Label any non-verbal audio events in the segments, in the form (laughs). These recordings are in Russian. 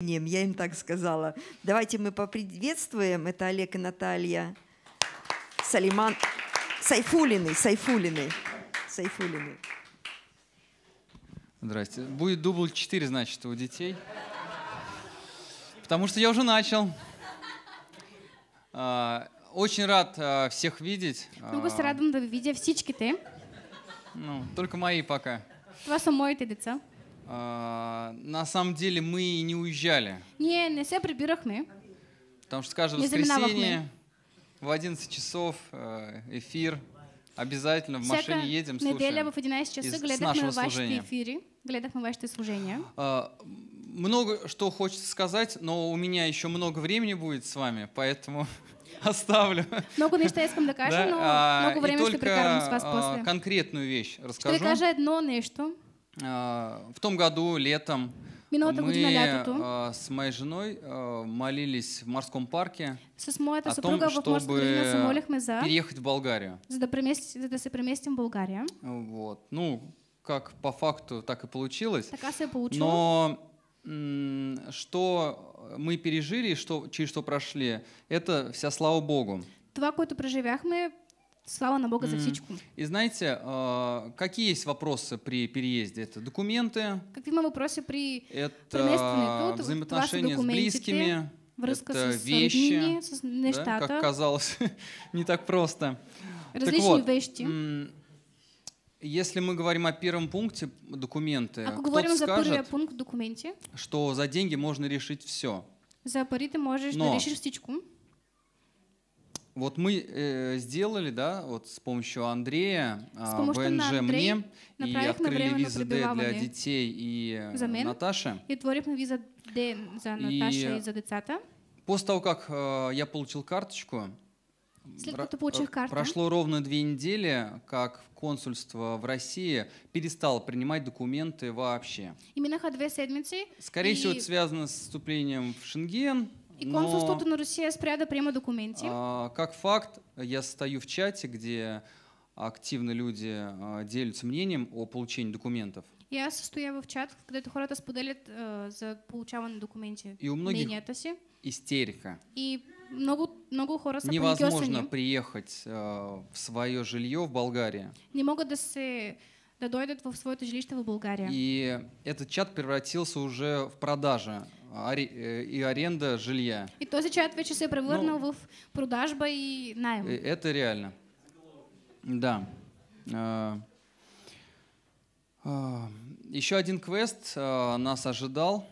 Я им так сказала. Давайте мы поприветствуем. Это Олег и Наталья. Салиман. Сайфулины, Сайфулины. Сайфулины. Здрасте. Будет дубль 4, значит, у детей. Потому что я уже начал. А, очень рад а, всех видеть. Ну, Много с а, радом да видя ты. Ну, только мои пока. вас са моите деца. А, на самом деле мы не уезжали. Не, не все прибирахме. Потому что каждое воскресенье в 11 часов э, эфир. Обязательно в машине едем, слушаем. в 11 часа глядахме вашите эфири. на вашите служения. А, много что хочется сказать, но у меня еще много времени будет с вами, поэтому (laughs) оставлю. Много неща искам да кажа, но а, много времени ще прекарам с вас после. конкретную вещь расскажу. Ще кажа едно нещо. А, в том году, летом, мы а, с моей женой а, молились в морском парке о том, чтобы переехать в Болгарию. Вот. Ну, как по факту, так и получилось. Но что мы пережили, что, через что прошли, это вся слава Богу. Това, проживях мы. Слава на Бога за птичку. И знаете, а, какие есть вопросы при переезде? Это документы. Какие вопросы при Это взаимоотношения с близкими. Это вещи, да, как казалось, (laughs) не так просто. Различные так вот, вещи. Если мы говорим о первом пункте документы, а говорим за скажет, пункт документе, что за деньги можно решить все. За пари ты можешь Но решить стичку. Вот мы э, сделали, да, вот с помощью Андрея, с а, ВНЖ мне, и открыли визы Д для детей и э, мен, Наташи. И творим виза Д за Наташу и, и за децата. После того, как э, я получил карточку, Про э, прошло ровно две недели, как консульство в России перестало принимать документы вообще. Именно две седмицы. Скорее и... всего, это связано с вступлением в Шенген. И консул что-то на руси спря да приема документи. А, как факт, я стою в чате, где активно люди а, делятся мнением о получении документов. Я аз стоя в чат, когда это хората споделят а, за получаемые документы. и у многих мненията Истерика. И много, много хора са Невозможно приехать а, в свое жилье в Болгарии. Не могут да да дойдут в свое жилище в Болгарии. И этот чат превратился уже в продажи Э, и аренда жилья. И то зачат в часы привернув ну, продажба и найм. Э, это реально. Да. Э, еще один квест нас ожидал,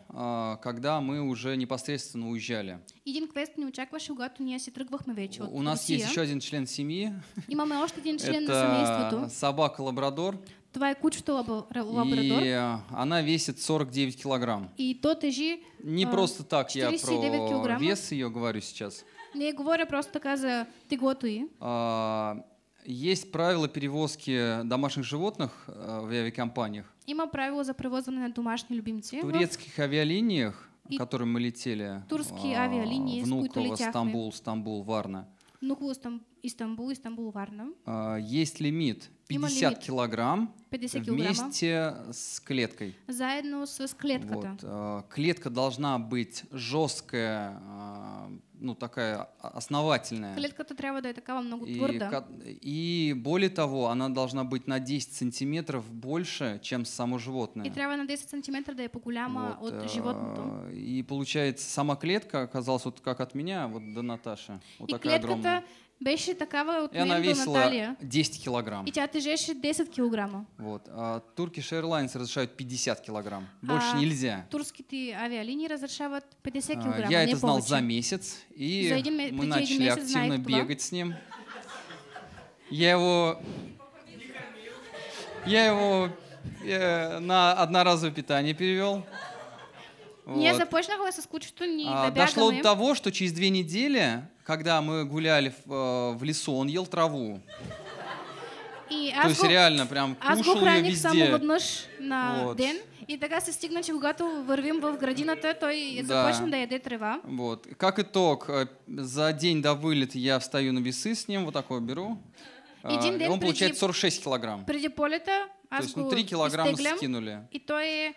когда мы уже непосредственно уезжали. Один квест не очакваше, когато ние се тръгвахме вече от У нас есть еще один член семьи. Имаме а още един член на семейството. Собака лабрадор. Това е кучето лабрадор. И она весит 49 килограмм. И то тежи... Не а, просто так я про вес ее говорю сейчас. Не ну, говоря просто така за теготу и. А, есть правила перевозки домашних животных э, в авиакомпаниях. Има правила за привозване на домашние любимцы. В турецких авиалиниях, и которые мы летели. Турские а, авиалинии, Внуково, Стамбул, Стамбул, Варна. Внуково, Стамбул, Стамбул, Варна. Есть лимит 50 килограмм 50 вместе с клеткой. Заедно с клеткой. Вот. Э, клетка должна быть жесткая, э, ну такая основательная. Клетка-то треба, да, такая много твердая. И, и более того, она должна быть на 10 сантиметров больше, чем само животное. И треба на 10 сантиметров, да, и погуляма вот. от э, животного. И получается, сама клетка оказалась вот как от меня, вот до Наташи. Вот и такая клетка-то огромная. Беше такава от и мен она Наталья. 10 килограмм. И тя тежеше 10 килограмма. Вот. А, Turkish Airlines разрешают 50 килограмм. А, Больше а, нельзя. Турские авиалинии разрешают 50 а, килограмм. А, я это знал получше. за месяц. И за един, мы начали месяц активно бегать с ним. Я его... Я его э, на одноразовое питание перевел. Вот. Не започнахме со а скучностью, не а, Дошло до того, что через две недели когда мы гуляли в, э, в лесу, он ел траву. И То есть реально прям кушал ее везде. на вот. ден. И тогда се стигна, че когато вървим в градината, той и започна да яде трева. Вот. Как итог, э, за день до вылета я встаю на весы с ним, вот такое беру. Един э, ден он получает 46 килограмм. Преди полета аз То есть ну, 3 килограмма изтеглям, скинули. И той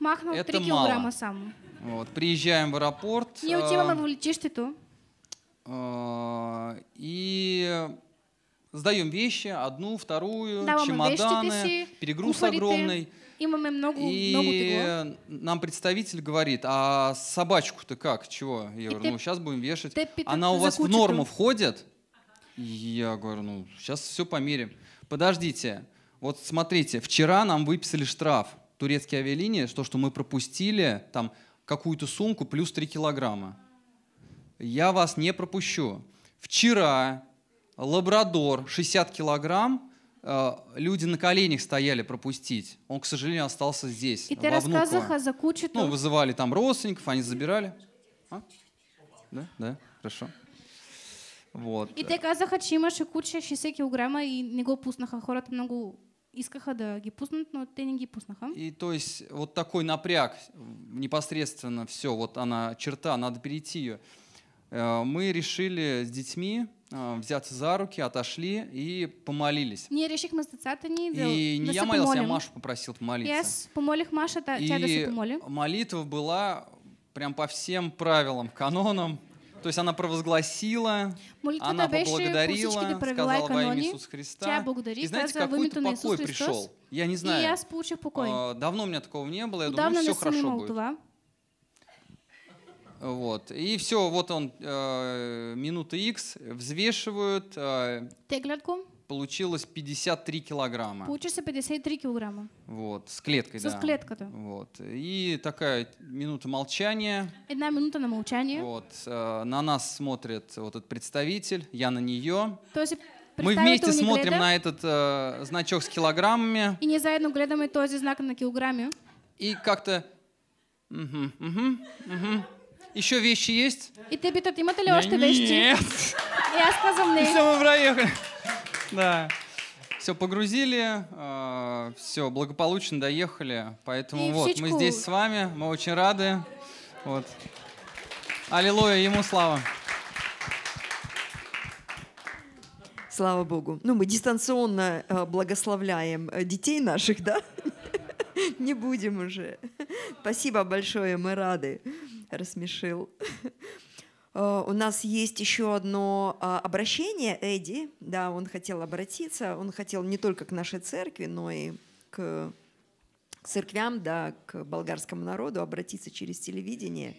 махнул Это 3 килограмма мало. сам. Вот. Приезжаем в аэропорт. Не Ние отиваме в летището. Э, и сдаем вещи, одну, вторую, да, чемоданы, перегруз куфарите, огромный. Имаме много, и много нам представитель говорит, а собачку-то как, чего? Я и говорю, те, ну сейчас будем вешать. Те, Она у вас в норму входит? я говорю, ну сейчас все померим. Подождите, вот смотрите, вчера нам выписали штраф турецкие авиалинии, то, что мы пропустили там какую-то сумку плюс 3 килограмма я вас не пропущу. Вчера лабрадор 60 килограмм, э, люди на коленях стояли пропустить. Он, к сожалению, остался здесь. И ты рассказывал за Ну, вызывали там родственников, они забирали. А? Да, да, хорошо. Вот. И ты казаха, че имаше куче 60 килограмма и не го пуснаха. Хората много искаха да ги но те не ги И то есть вот такой напряг непосредственно все, вот она черта, надо перейти ее. Э, мы решили с детьми э, взяться за руки, отошли и помолились. Не реших мы с децатани. И не я молился, я Машу попросил помолиться. Yes, помолих Маша, та, и молитва была прям по всем правилам, канонам. То есть она провозгласила, Молитва она поблагодарила, сказала во имя Иисуса Христа. И знаете, какой-то покой пришел. Я не знаю. А, давно у меня такого не было. Я думаю, все хорошо будет. Вот. И все, вот он, э, минута X, взвешивают. Э, Получилось 53 килограмма. Получился 53 килограмма. Вот, с клеткой, Со да. С клеткой, да. Вот. И такая минута молчания. Одна минута на молчание. Вот. Э, на нас смотрит вот этот представитель, я на нее. То есть мы вместе смотрим гледа. на этот э, значок с килограммами. И не заедно глядом и този знак на килограмме. И как-то... Угу, угу, угу. Еще вещи есть? И ты бит, и мотыль, вещи Нет. Я сказал мне. Все, мы проехали. Да. Все погрузили, э, а, все благополучно доехали, поэтому и вот мы здесь с вами, мы очень рады. Вот. Аллилуйя, ему слава. Слава Богу. Ну, мы дистанционно э, благословляем э, детей наших, да? (laughs) Не будем уже. Спасибо большое, мы рады рассмешил. (laughs) Э, у нас есть еще одно а, обращение Эдди. Да, он хотел обратиться. Он хотел не только к нашей церкви, но и к, к церквям, да, к болгарскому народу обратиться через телевидение.